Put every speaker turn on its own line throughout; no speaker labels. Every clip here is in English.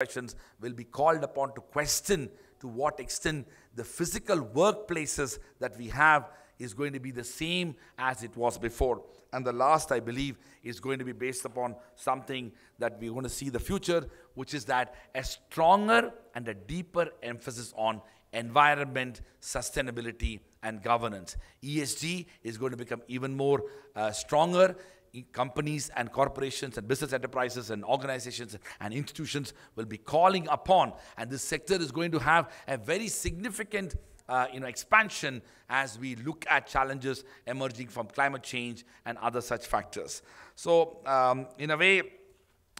questions will be called upon to question to what extent the physical workplaces that we have is going to be the same as it was before. And the last, I believe, is going to be based upon something that we're going to see the future, which is that a stronger and a deeper emphasis on environment, sustainability, and governance. ESG is going to become even more uh, stronger companies and corporations and business enterprises and organizations and institutions will be calling upon. And this sector is going to have a very significant uh, you know, expansion as we look at challenges emerging from climate change and other such factors. So, um, in a way,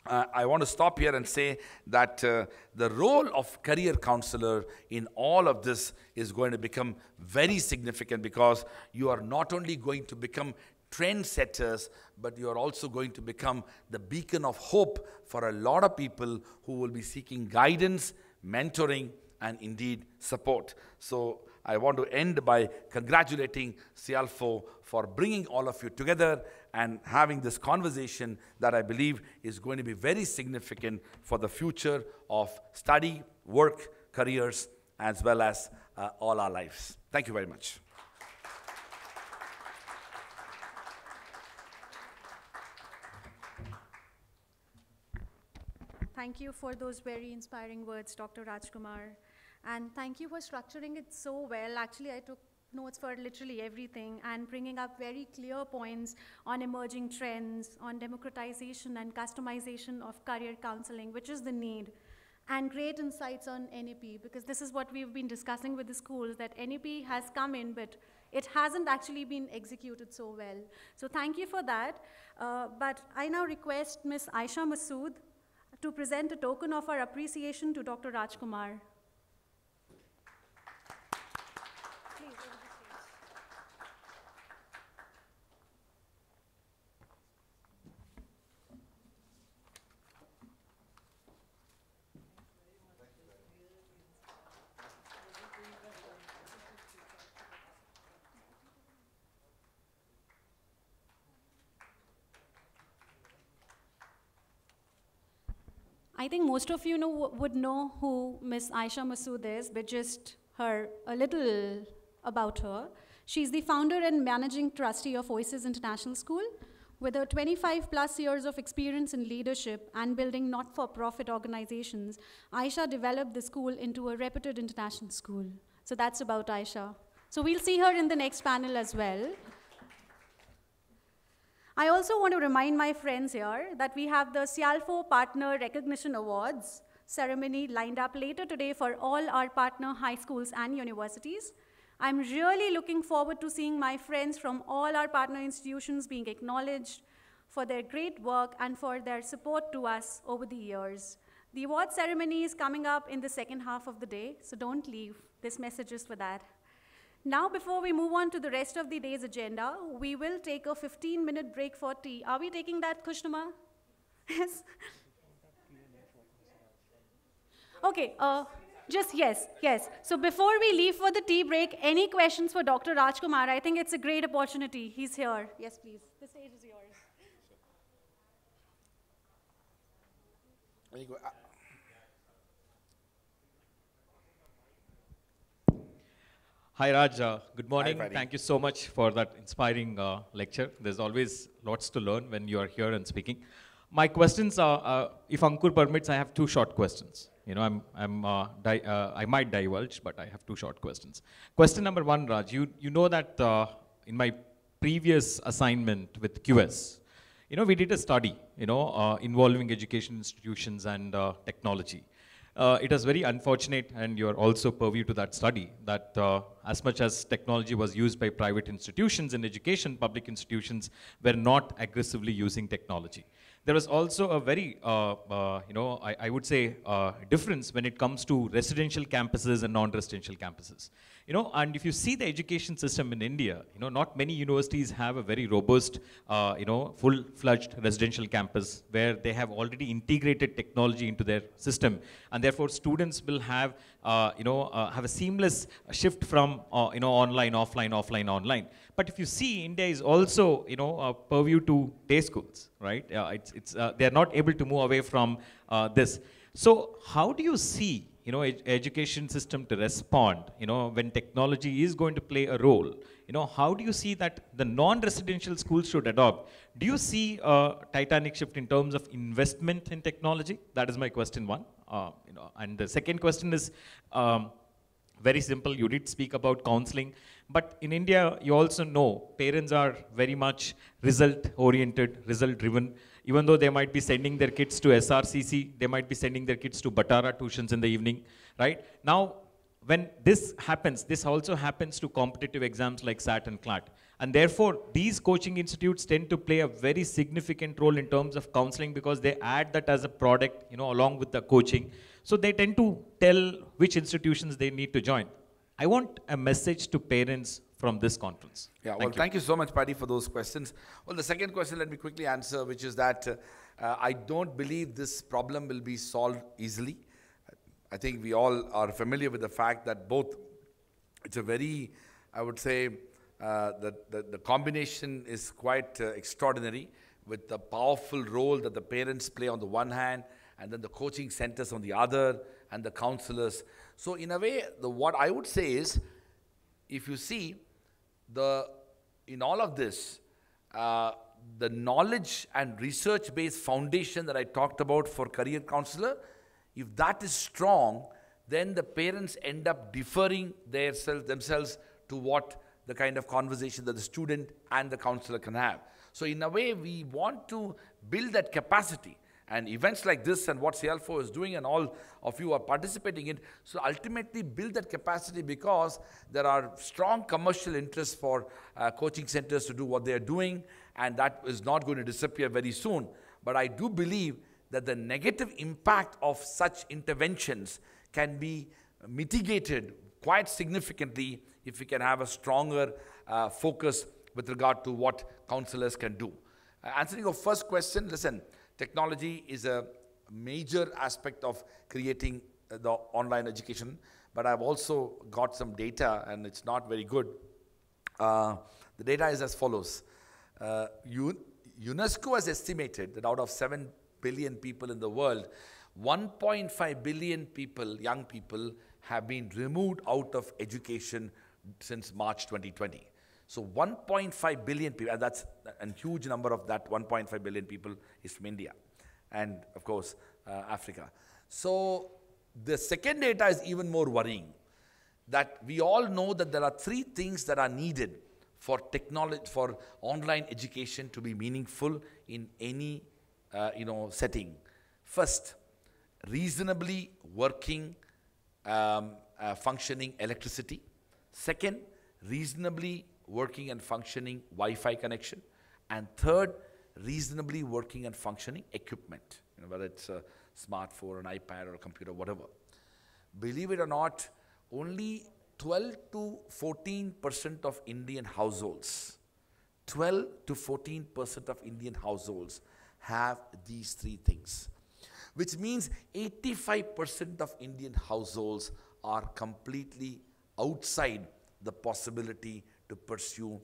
uh, I want to stop here and say that uh, the role of career counselor in all of this is going to become very significant because you are not only going to become trendsetters, but you are also going to become the beacon of hope for a lot of people who will be seeking guidance, mentoring, and indeed support. So I want to end by congratulating CIALFO for bringing all of you together and having this conversation that I believe is going to be very significant for the future of study, work, careers, as well as uh, all our lives. Thank you very much.
thank you for those very inspiring words, Dr. Rajkumar. And thank you for structuring it so well. Actually, I took notes for literally everything and bringing up very clear points on emerging trends, on democratization and customization of career counseling, which is the need, and great insights on NEP, because this is what we've been discussing with the schools, that NEP has come in, but it hasn't actually been executed so well. So thank you for that. Uh, but I now request Ms. Aisha Masood to present a token of our appreciation to Dr. Rajkumar. I think most of you know would know who Miss Aisha Masood is, but just her a little about her. She's the founder and managing trustee of Voices International School. With her 25 plus years of experience in leadership and building not-for-profit organizations, Aisha developed the school into a reputed international school. So that's about Aisha. So we'll see her in the next panel as well. I also want to remind my friends here that we have the Sialfo Partner Recognition Awards ceremony lined up later today for all our partner high schools and universities. I'm really looking forward to seeing my friends from all our partner institutions being acknowledged for their great work and for their support to us over the years. The award ceremony is coming up in the second half of the day, so don't leave. This message is for that. Now, before we move on to the rest of the day's agenda, we will take a 15-minute break for tea. Are we taking that, Kushnuma? Yes? Okay, uh, just yes, yes. So before we leave for the tea break, any questions for Dr. Rajkumar? I think it's a great opportunity. He's here. Yes, please. The stage is yours.
Hi, Raj. Uh, good morning. Hi, Thank you so much for that inspiring uh, lecture. There's always lots to learn when you are here and speaking. My questions are, uh, if Ankur permits, I have two short questions. You know, I'm, I'm, uh, uh, I might divulge, but I have two short questions. Question number one, Raj, you, you know that uh, in my previous assignment with QS, you know, we did a study, you know, involving education institutions and technology uh, it is very unfortunate, and you're also purview to that study, that uh, as much as technology was used by private institutions in education, public institutions were not aggressively using technology. There was also a very, uh, uh you know, I, I would say uh, difference when it comes to residential campuses and non-residential campuses. You know, and if you see the education system in India, you know, not many universities have a very robust, uh, you know, full-fledged residential campus where they have already integrated technology into their system, and therefore students will have, uh, you know, uh, have a seamless shift from, uh, you know, online, offline, offline, online. But if you see, India is also, you know, purview to day schools, right? it's, it's, uh, they are not able to move away from uh, this. So how do you see you know, ed education system to respond, you know, when technology is going to play a role? You know, how do you see that the non-residential schools should adopt? Do you see a titanic shift in terms of investment in technology? That is my question one. Uh, you know, and the second question is, um, very simple. You did speak about counseling. But in India, you also know parents are very much result oriented, result driven even though they might be sending their kids to SRCC, they might be sending their kids to Batara tuitions in the evening, right? Now, when this happens, this also happens to competitive exams like SAT and CLAT. And therefore, these coaching institutes tend to play a very significant role in terms of counseling because they add that as a product, you know, along with the coaching. So they tend to tell which institutions they need to join. I want a message to parents from this conference. Yeah, thank well, you. thank
you so much, Paddy, for those questions. Well, the second question, let me quickly answer, which is that uh, I don't believe this problem will be solved easily. I think we all are familiar with the fact that both, it's a very, I would say, uh, the, the, the, combination is quite uh, extraordinary with the powerful role that the parents play on the one hand, and then the coaching centers on the other, and the counselors. So in a way, the, what I would say is, if you see, the, in all of this, uh, the knowledge and research based foundation that I talked about for career counselor, if that is strong, then the parents end up deferring their self, themselves to what the kind of conversation that the student and the counselor can have. So, in a way, we want to build that capacity and events like this and what CL4 is doing and all of you are participating in. So ultimately build that capacity because there are strong commercial interests for uh, coaching centers to do what they are doing and that is not going to disappear very soon. But I do believe that the negative impact of such interventions can be mitigated quite significantly if we can have a stronger uh, focus with regard to what counselors can do. Uh, answering your first question, listen, Technology is a major aspect of creating uh, the online education, but I've also got some data and it's not very good. Uh, the data is as follows. Uh, UNESCO has estimated that out of 7 billion people in the world, 1.5 billion people, young people, have been removed out of education since March 2020. So 1.5 billion people, and that's a huge number of that 1.5 billion people is from India and of course uh, Africa. So the second data is even more worrying that we all know that there are three things that are needed for technology, for online education to be meaningful in any, uh, you know, setting. First, reasonably working, um, uh, functioning electricity. Second, reasonably working and functioning Wi-Fi connection, and third, reasonably working and functioning equipment, you know, whether it's a smartphone, an iPad, or a computer, whatever. Believe it or not, only 12 to 14 percent of Indian households, 12 to 14 percent of Indian households have these three things, which means 85 percent of Indian households are completely outside the possibility to pursue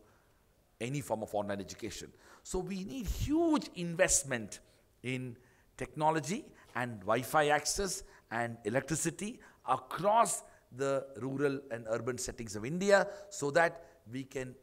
any form of online education. So we need huge investment in technology and Wi-Fi access and electricity across the rural and urban settings of India so that we can,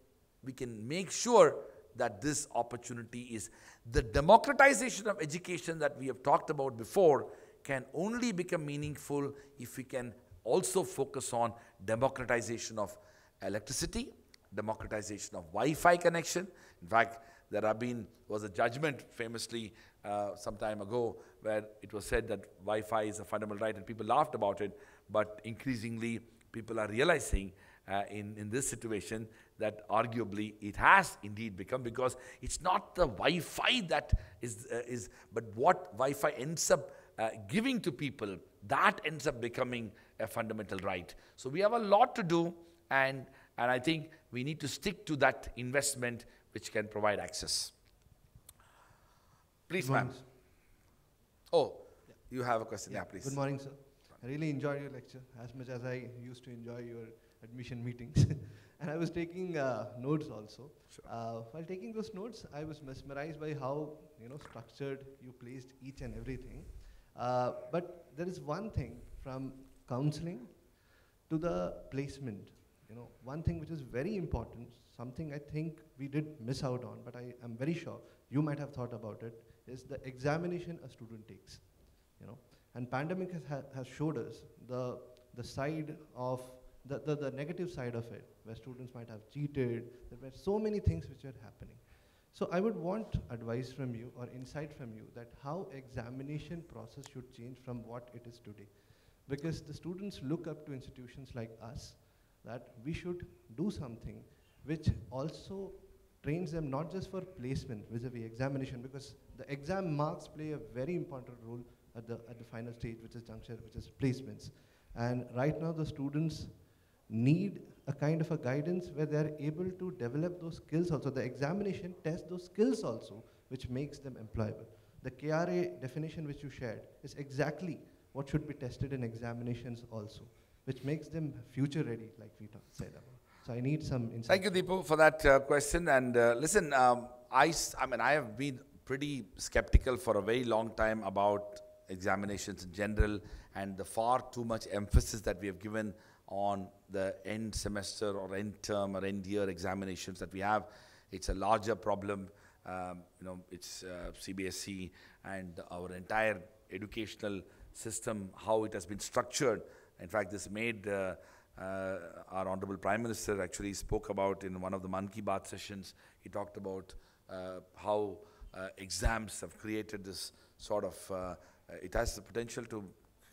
we can make sure that this opportunity is the democratization of education that we have talked about before can only become meaningful if we can also focus on democratization of electricity democratization of Wi-Fi connection. In fact, there have been, was a judgment famously uh, some time ago where it was said that Wi-Fi is a fundamental right and people laughed about it, but increasingly people are realizing uh, in, in this situation that arguably it has indeed become because it's not the Wi-Fi that is, uh, is but what Wi-Fi ends up uh, giving to people, that ends up becoming a fundamental right. So we have a lot to do and and I think we need to stick to that investment which can provide access. Please, ma'am. Oh, yeah. you have a question. Yeah, yeah please. Good morning, sir.
I really enjoyed your lecture as much as I used to enjoy your admission meetings. and I was taking uh, notes also. Sure. Uh, while taking those notes, I was mesmerized by how you know structured you placed each and everything. Uh, but there is one thing from counseling to the placement you know, one thing which is very important, something I think we did miss out on, but I am very sure you might have thought about it, is the examination a student takes, you know. And pandemic has, has showed us the, the side of, the, the, the negative side of it, where students might have cheated, there were so many things which are happening. So I would want advice from you or insight from you that how examination process should change from what it is today. Because the students look up to institutions like us that we should do something which also trains them not just for placement vis-a-vis examination because the exam marks play a very important role at the, at the final stage which is juncture which is placements and right now the students need a kind of a guidance where they are able to develop those skills also the examination tests those skills also which makes them employable the KRA definition which you shared is exactly what should be tested in examinations also which makes them future ready, like we said. So I need some insight.
Thank you, Deepu, for that uh, question. And uh, listen, um, I, I mean, I have been pretty skeptical for a very long time about examinations in general and the far too much emphasis that we have given on the end semester or end term or end year examinations that we have. It's a larger problem. Um, you know, it's uh, CBSE and our entire educational system, how it has been structured in fact, this made uh, uh, our Honorable Prime Minister actually spoke about in one of the monkey bath sessions. He talked about uh, how uh, exams have created this sort of, uh, it has the potential to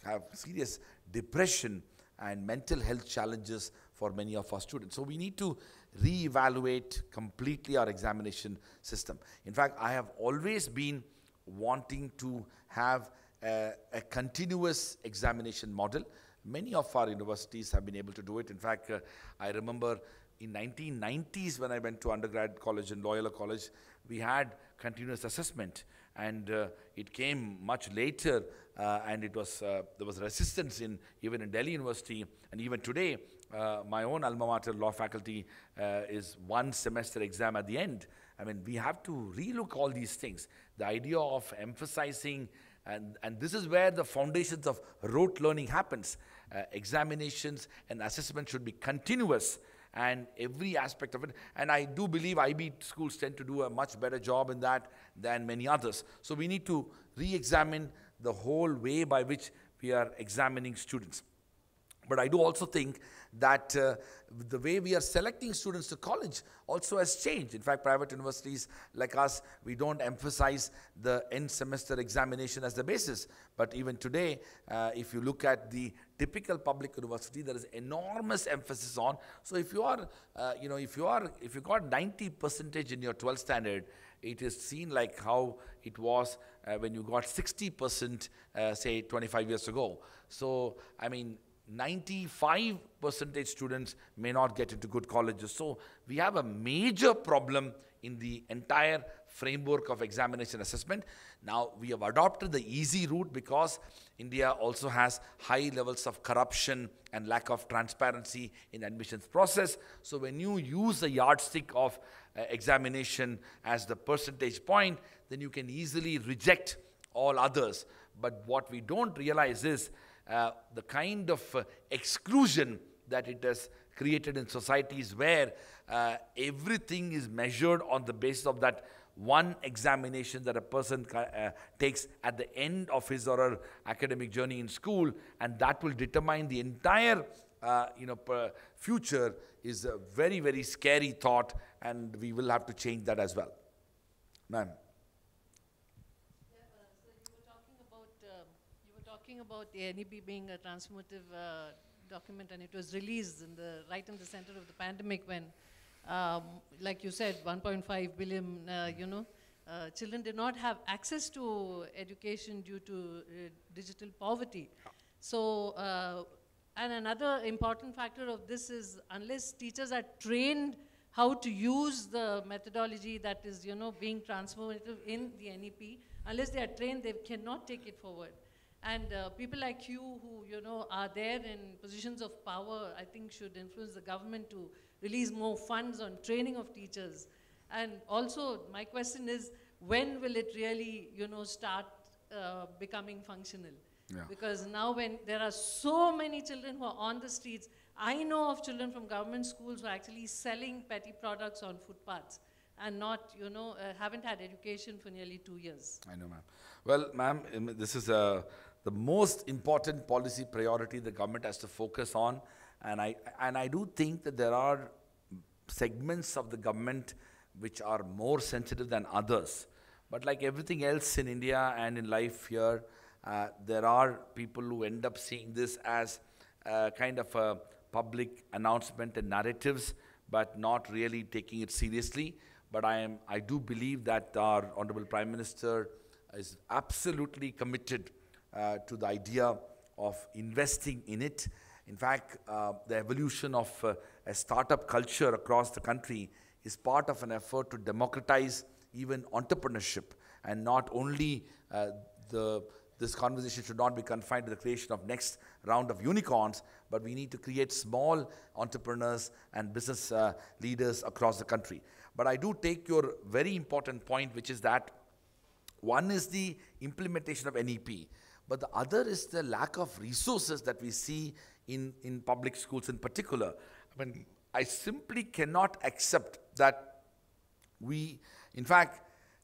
have serious depression and mental health challenges for many of our students. So we need to reevaluate completely our examination system. In fact, I have always been wanting to have a, a continuous examination model. Many of our universities have been able to do it. In fact, uh, I remember in 1990s when I went to undergrad college in Loyola College, we had continuous assessment and uh, it came much later uh, and it was, uh, there was resistance in, even in Delhi University and even today, uh, my own alma mater law faculty uh, is one semester exam at the end. I mean, we have to relook all these things. The idea of emphasizing and, and this is where the foundations of rote learning happens. Uh, examinations and assessment should be continuous and every aspect of it. And I do believe IB schools tend to do a much better job in that than many others. So we need to re-examine the whole way by which we are examining students. But I do also think that uh, the way we are selecting students to college also has changed. In fact, private universities like us, we don't emphasize the end semester examination as the basis. But even today, uh, if you look at the typical public university, there is enormous emphasis on. So if you are, uh, you know, if you are, if you got 90 percentage in your 12th standard, it is seen like how it was uh, when you got 60 percent, uh, say 25 years ago. So I mean, 95 percentage students may not get into good colleges. So we have a major problem in the entire framework of examination assessment. Now we have adopted the easy route because India also has high levels of corruption and lack of transparency in admissions process. So when you use the yardstick of uh, examination as the percentage point, then you can easily reject all others. But what we don't realize is uh, the kind of uh, exclusion that it has created in societies where uh, everything is measured on the basis of that one examination that a person uh, takes at the end of his or her academic journey in school, and that will determine the entire uh, you know, future is a very, very scary thought, and we will have to change that as well. Ma'am.
talking about the NEP being a transformative uh, document and it was released in the, right in the center of the pandemic when, um, like you said, 1.5 billion, uh, you know, uh, children did not have access to education due to uh, digital poverty. So, uh, and another important factor of this is unless teachers are trained how to use the methodology that is, you know, being transformative in the NEP, unless they are trained, they cannot take it forward. And uh, people like you who, you know, are there in positions of power, I think should influence the government to release more funds on training of teachers. And also, my question is, when will it really, you know, start uh, becoming functional? Yeah. Because now when there are so many children who are on the streets, I know of children from government schools who are actually selling petty products on footpaths and not, you know, uh, haven't had education for nearly two years.
I know, ma'am. Well, ma'am, this is a the most important policy priority the government has to focus on. And I, and I do think that there are segments of the government which are more sensitive than others. But like everything else in India and in life here, uh, there are people who end up seeing this as kind of a public announcement and narratives, but not really taking it seriously. But I, am, I do believe that our Honorable Prime Minister is absolutely committed uh, to the idea of investing in it. In fact, uh, the evolution of uh, a startup culture across the country is part of an effort to democratize even entrepreneurship and not only uh, the this conversation should not be confined to the creation of next round of unicorns, but we need to create small entrepreneurs and business uh, leaders across the country. But I do take your very important point, which is that one is the implementation of NEP. But the other is the lack of resources that we see in, in public schools in particular. I mean, I simply cannot accept that we, in fact,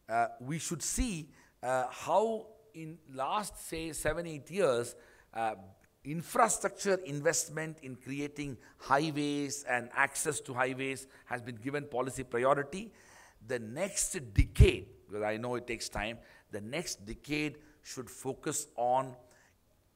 uh, we should see uh, how in last, say, seven, eight years, uh, infrastructure investment in creating highways and access to highways has been given policy priority. The next decade, because I know it takes time, the next decade should focus on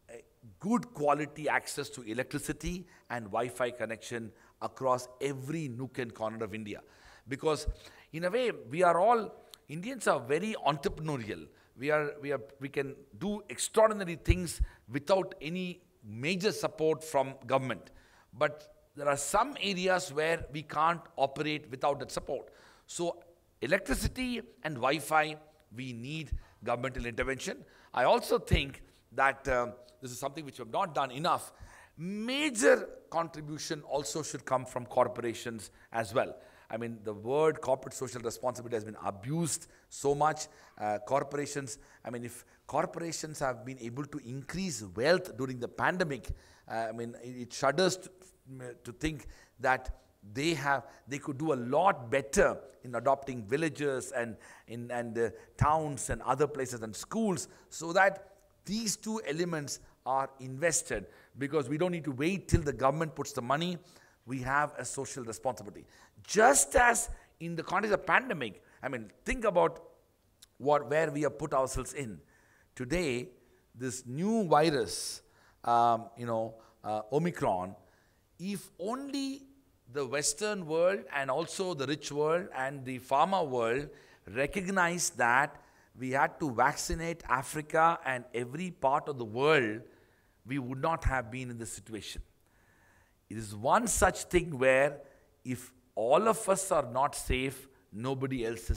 eh, good quality access to electricity and Wi-Fi connection across every nook and corner of India. Because in a way, we are all, Indians are very entrepreneurial. We, are, we, are, we can do extraordinary things without any major support from government. But there are some areas where we can't operate without that support. So electricity and Wi-Fi, we need governmental intervention. I also think that um, this is something which we have not done enough. Major contribution also should come from corporations as well. I mean, the word corporate social responsibility has been abused so much. Uh, corporations, I mean, if corporations have been able to increase wealth during the pandemic, uh, I mean, it shudders to, to think that they have they could do a lot better in adopting villages and in and uh, towns and other places and schools so that these two elements are invested because we don't need to wait till the government puts the money we have a social responsibility just as in the context of pandemic i mean think about what where we have put ourselves in today this new virus um, you know uh, omicron if only the Western world and also the rich world and the farmer world recognized that we had to vaccinate Africa and every part of the world, we would not have been in this situation. It is one such thing where if all of us are not safe, nobody else is